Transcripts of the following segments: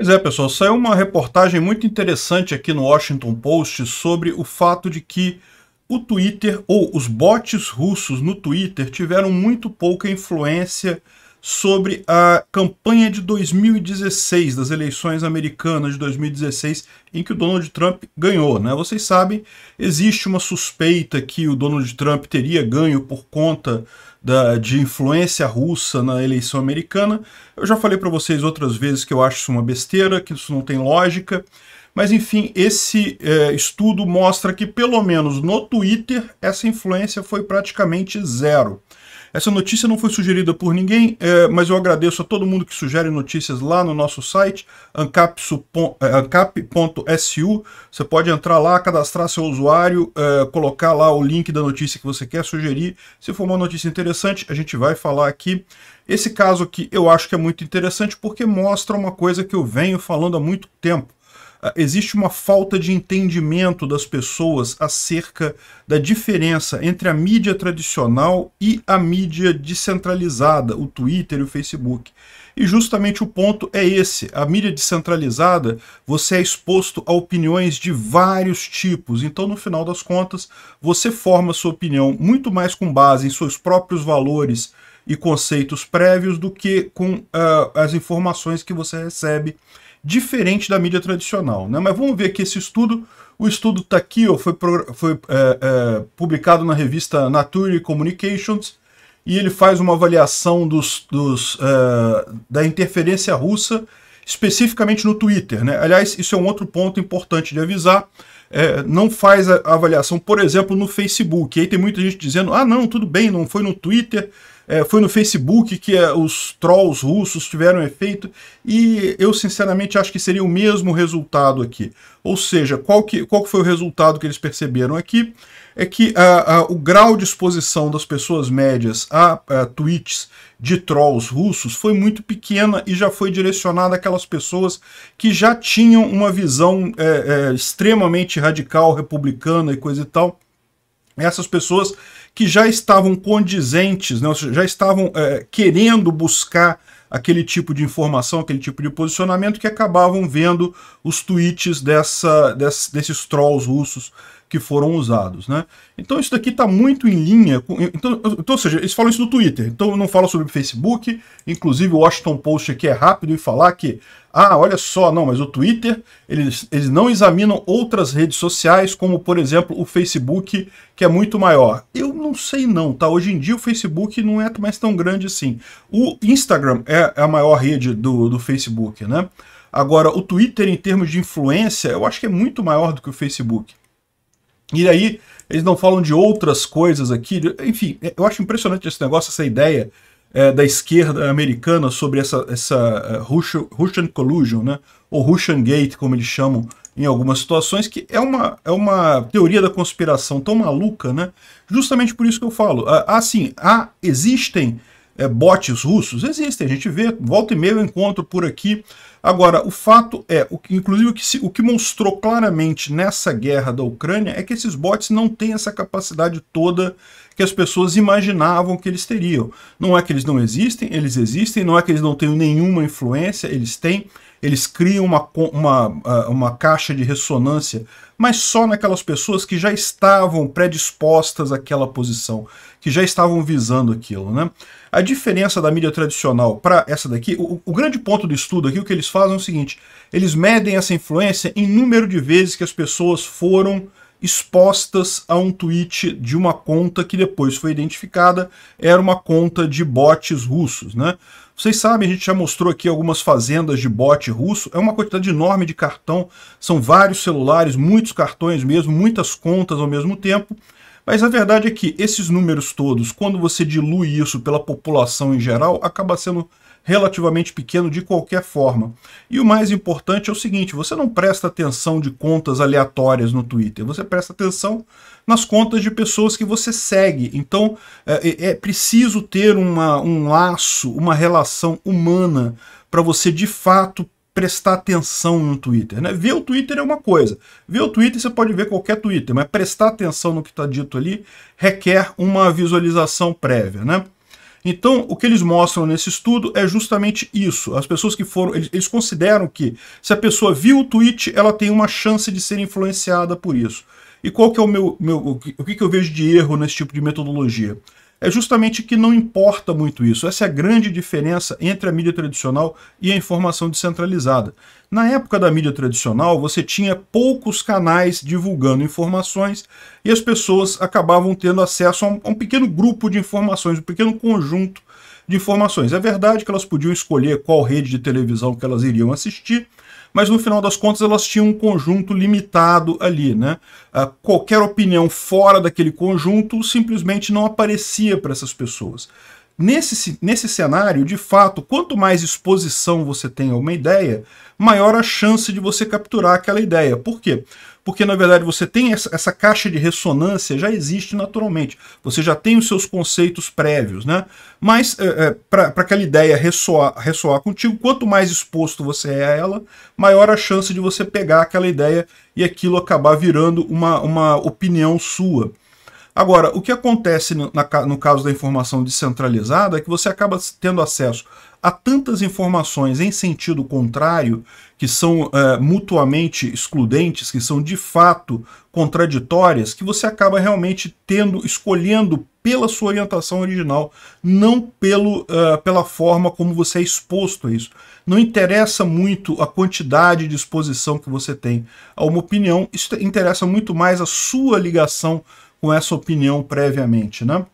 Pois é, pessoal, saiu uma reportagem muito interessante aqui no Washington Post sobre o fato de que o Twitter ou os bots russos no Twitter tiveram muito pouca influência sobre a campanha de 2016, das eleições americanas de 2016, em que o Donald Trump ganhou. Né? Vocês sabem, existe uma suspeita que o Donald Trump teria ganho por conta da, de influência russa na eleição americana. Eu já falei para vocês outras vezes que eu acho isso uma besteira, que isso não tem lógica. Mas enfim, esse é, estudo mostra que, pelo menos no Twitter, essa influência foi praticamente zero. Essa notícia não foi sugerida por ninguém, é, mas eu agradeço a todo mundo que sugere notícias lá no nosso site, é, ancap.su. Você pode entrar lá, cadastrar seu usuário, é, colocar lá o link da notícia que você quer sugerir. Se for uma notícia interessante, a gente vai falar aqui. Esse caso aqui eu acho que é muito interessante porque mostra uma coisa que eu venho falando há muito tempo. Ah, existe uma falta de entendimento das pessoas acerca da diferença entre a mídia tradicional e a mídia descentralizada, o Twitter e o Facebook. E justamente o ponto é esse. A mídia descentralizada, você é exposto a opiniões de vários tipos. Então, no final das contas, você forma sua opinião muito mais com base em seus próprios valores e conceitos prévios do que com uh, as informações que você recebe diferente da mídia tradicional. Né? Mas vamos ver aqui esse estudo. O estudo está aqui, ó, foi, pro, foi é, é, publicado na revista Nature Communications, e ele faz uma avaliação dos, dos é, da interferência russa, especificamente no Twitter. Né? Aliás, isso é um outro ponto importante de avisar. É, não faz a avaliação, por exemplo, no Facebook. aí tem muita gente dizendo: ah, não, tudo bem, não foi no Twitter é, foi no Facebook que é, os trolls russos tiveram efeito, e eu sinceramente acho que seria o mesmo resultado aqui. Ou seja, qual que, qual que foi o resultado que eles perceberam aqui? É que a, a, o grau de exposição das pessoas médias a, a tweets de trolls russos foi muito pequena e já foi direcionada àquelas pessoas que já tinham uma visão é, é, extremamente radical, republicana e coisa e tal. Essas pessoas que já estavam condizentes, né? já estavam é, querendo buscar aquele tipo de informação, aquele tipo de posicionamento, que acabavam vendo os tweets dessa, desses trolls russos que foram usados, né? Então isso daqui está muito em linha, com, então, então, ou seja, eles falam isso no Twitter, então não falam sobre o Facebook, inclusive o Washington Post aqui é rápido em falar que, ah, olha só, não, mas o Twitter, eles, eles não examinam outras redes sociais, como por exemplo o Facebook, que é muito maior. Eu não sei não, tá? Hoje em dia o Facebook não é mais tão grande assim. O Instagram é, é a maior rede do, do Facebook, né? Agora, o Twitter, em termos de influência, eu acho que é muito maior do que o Facebook. E aí eles não falam de outras coisas aqui. Enfim, eu acho impressionante esse negócio, essa ideia é, da esquerda americana sobre essa, essa é, Russian, Russian Collusion, né? ou Russian Gate, como eles chamam em algumas situações, que é uma, é uma teoria da conspiração tão maluca, né? justamente por isso que eu falo. Assim, ah, ah, há ah, existem é, bots russos? Existem, a gente vê, volta e meia eu encontro por aqui Agora, o fato é, o que, inclusive o que, se, o que mostrou claramente nessa guerra da Ucrânia é que esses bots não têm essa capacidade toda que as pessoas imaginavam que eles teriam. Não é que eles não existem, eles existem, não é que eles não tenham nenhuma influência, eles têm eles criam uma, uma, ah, uma caixa de ressonância, mas só naquelas pessoas que já estavam predispostas àquela posição, que já estavam visando aquilo. Né? A diferença da mídia tradicional para essa daqui, o, o, grande ponto do estudo aqui, o que eles fazem é o seguinte, eles medem essa influência em número de vezes que as pessoas foram expostas a um tweet de uma conta que depois foi identificada, era uma conta de bots russos. Né? Vocês sabem, a gente já mostrou aqui algumas fazendas de bote russo. É uma quantidade enorme de cartão. São vários celulares, muitos cartões mesmo, muitas contas ao mesmo tempo. Mas a verdade é que esses números todos, quando você dilui isso pela população em geral, acaba sendo relativamente pequeno de qualquer forma. E o mais importante é o seguinte: você não presta atenção de contas aleatórias no Twitter, você presta atenção nas contas de pessoas que você segue. Então é, é, é preciso ter uma, um laço, uma relação humana para você de fato prestar atenção no Twitter. Né? Ver o Twitter é uma coisa. Ver o Twitter, você pode ver qualquer Twitter, mas prestar atenção no que está dito ali requer uma visualização prévia. Né? Então, o que eles mostram nesse estudo é justamente isso. As pessoas que foram, eles, eles consideram que se a pessoa viu o tweet, ela tem uma chance de ser influenciada por isso. E qual que é o meu, meu o que, o que eu vejo de erro nesse tipo de metodologia? é justamente que não importa muito isso. Essa é a grande diferença entre a mídia tradicional e a informação descentralizada. Na época da mídia tradicional, você tinha poucos canais divulgando informações e as pessoas acabavam tendo acesso a um, a um pequeno grupo de informações, um pequeno conjunto de informações. É verdade que elas podiam escolher qual rede de televisão que elas iriam assistir, mas no final das contas elas tinham um conjunto limitado ali, né? Ah, qualquer opinião fora daquele conjunto simplesmente não aparecia para essas pessoas. Nesse, nesse cenário, de fato, quanto mais exposição você tem a uma ideia, maior a chance de você capturar aquela ideia. Por quê? porque na verdade você tem essa, essa, caixa de ressonância já existe naturalmente. Você já tem os seus conceitos prévios, né? Mas é, é, para aquela ideia ressoar, ressoar contigo, quanto mais exposto você é a ela, maior a chance de você pegar aquela ideia e aquilo acabar virando uma, uma opinião sua. Agora, o que acontece no, na, no caso da informação descentralizada é que você acaba tendo acesso a tantas informações em sentido contrário, que são é, mutuamente excludentes, que são de fato contraditórias, que você acaba realmente tendo, escolhendo pela sua orientação original, não pelo, uh, pela forma como você é exposto a isso. Não interessa muito a quantidade de exposição que você tem a uma opinião, isso interessa muito mais a sua ligação com essa opinião previamente, né?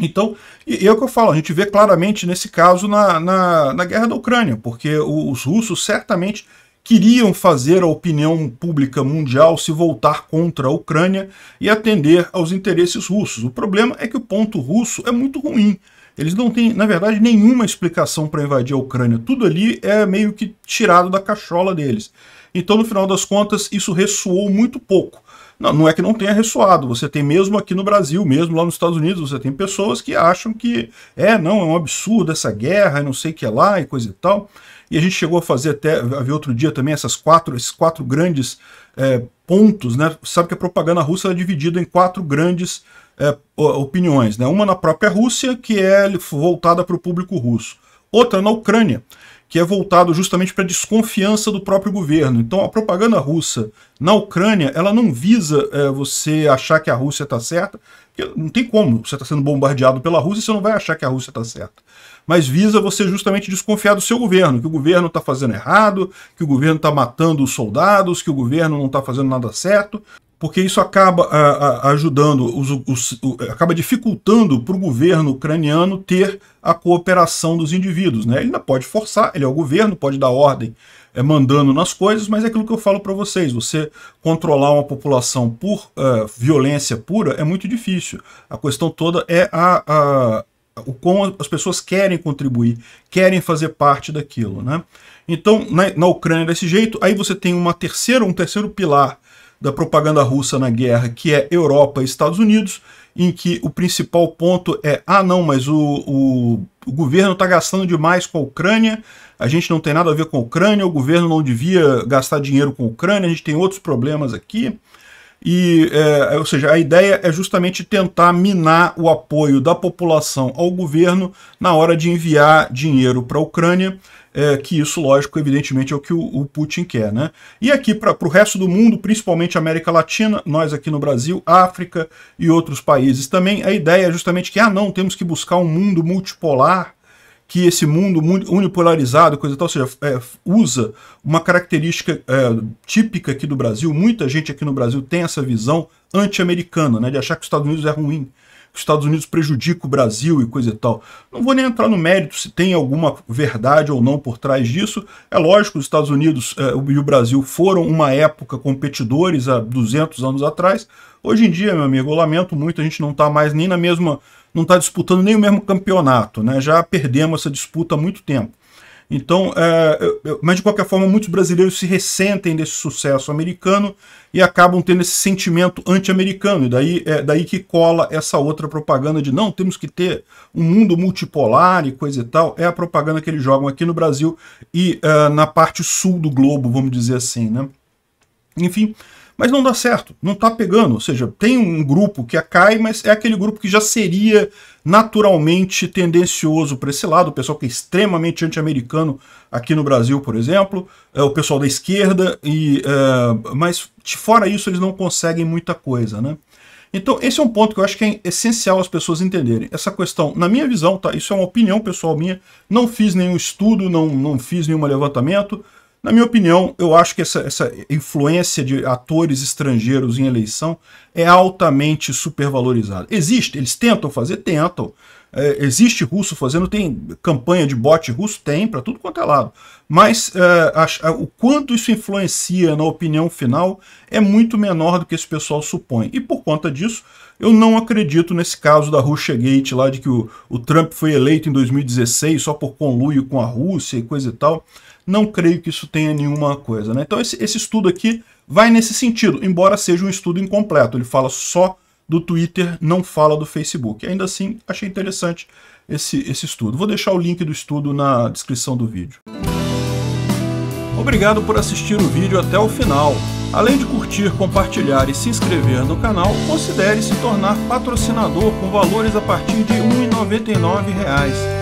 Então, e, e é o que eu falo, a gente vê claramente nesse caso na, na, na guerra da Ucrânia, porque os russos certamente queriam fazer a opinião pública mundial se voltar contra a Ucrânia e atender aos interesses russos. O problema é que o ponto russo é muito ruim. Eles não têm, na verdade, nenhuma explicação para invadir a Ucrânia. Tudo ali é meio que tirado da cachola deles. Então, no final das contas, isso ressoou muito pouco. Não, não é que não tenha ressoado, você tem mesmo aqui no Brasil, mesmo lá nos Estados Unidos, você tem pessoas que acham que é, não, é um absurdo essa guerra, é não sei o que é lá e coisa e tal. E a gente chegou a fazer até, a ver outro dia também essas quatro, esses quatro grandes é, pontos, né? Sabe que a propaganda russa é dividida em quatro grandes é, opiniões, né? Uma na própria Rússia, que é voltada para o público russo. Outra na Ucrânia, que é voltado justamente para a desconfiança do próprio governo. Então a propaganda russa na Ucrânia, ela não visa é, você achar que a Rússia está certa, porque não tem como, você está sendo bombardeado pela Rússia e você não vai achar que a Rússia está certa. Mas visa você justamente desconfiar do seu governo, que o governo está fazendo errado, que o governo está matando os soldados, que o governo não está fazendo nada certo porque isso acaba a, a, ajudando, os, os, o, acaba dificultando para o governo ucraniano ter a cooperação dos indivíduos. Né? Ele ainda pode forçar, ele é o governo, pode dar ordem é, mandando nas coisas, mas é aquilo que eu falo para vocês, você controlar uma população por uh, violência pura é muito difícil. A questão toda é a, o como as pessoas querem contribuir, querem fazer parte daquilo. Né? Então, na, né, na Ucrânia desse jeito, aí você tem uma terceira, um terceiro pilar da propaganda russa na guerra, que é Europa e Estados Unidos, em que o principal ponto é: ah, não, mas o, o, o governo está gastando demais com a Ucrânia, a gente não tem nada a ver com a Ucrânia, o governo não devia gastar dinheiro com a Ucrânia, a gente tem outros problemas aqui. E, é, ou seja, a ideia é justamente tentar minar o apoio da população ao governo na hora de enviar dinheiro para a Ucrânia, é, que isso, lógico, evidentemente é o que o, o Putin quer. Né? E aqui para o resto do mundo, principalmente América Latina, nós aqui no Brasil, África e outros países também, a ideia é justamente que, ah não, temos que buscar um mundo multipolar, que esse mundo unipolarizado, coisa tal, ou seja, é, usa uma característica é, típica aqui do Brasil, muita gente aqui no Brasil tem essa visão anti-americana, né, de achar que os Estados Unidos é ruim, que os Estados Unidos prejudica o Brasil e coisa e tal. Não vou nem entrar no mérito se tem alguma verdade ou não por trás disso. É lógico, os Estados Unidos eh, e o Brasil foram uma época competidores há 200 anos atrás. Hoje em dia, meu amigo, eu lamento muito, a gente não está mais nem na mesma, não está disputando nem o mesmo campeonato, né? Já perdemos essa disputa há muito tempo. Então, é, mas de qualquer forma, muitos brasileiros se ressentem desse sucesso americano e acabam tendo esse sentimento anti-americano. E daí, é, daí que cola essa outra propaganda de não, temos que ter um mundo multipolar e coisa e tal. É a propaganda que eles jogam aqui no Brasil e é, na parte sul do globo, vamos dizer assim. Né? Enfim, mas não dá certo, não está pegando. Ou seja, tem um grupo que cai, mas é aquele grupo que já seria naturalmente tendencioso para esse lado, o pessoal que é extremamente anti-americano aqui no Brasil, por exemplo, é o pessoal da esquerda, e, é, mas fora isso eles não conseguem muita coisa, né? Então, esse é um ponto que eu acho que é essencial as pessoas entenderem. Essa questão, na minha visão, tá? Isso é uma opinião pessoal minha. Não fiz nenhum estudo, não, não fiz nenhum levantamento. Na minha opinião, eu acho que essa, essa influência de atores estrangeiros em eleição é altamente supervalorizada. Existe, eles tentam fazer? Tentam. É, existe russo fazendo, tem campanha de bot russo? Tem, para tudo quanto é lado. Mas é, a, a, é, o quanto isso influencia na opinião final é muito menor do que esse pessoal supõe. E por conta disso, eu não acredito nesse caso da Russiagate lá, de que o, o Trump foi eleito em 2016 só por conluio com a Rússia e coisa e tal. Não creio que isso tenha nenhuma coisa. Né? Então esse, esse estudo aqui vai nesse sentido, embora seja um estudo incompleto. Ele fala só do Twitter não fala do Facebook. Ainda assim, achei interessante esse, esse estudo. Vou deixar o link do estudo na descrição do vídeo. Obrigado por assistir o vídeo até o final. Além de curtir, compartilhar e se inscrever no canal, considere se tornar patrocinador com valores a partir de R$ 1,99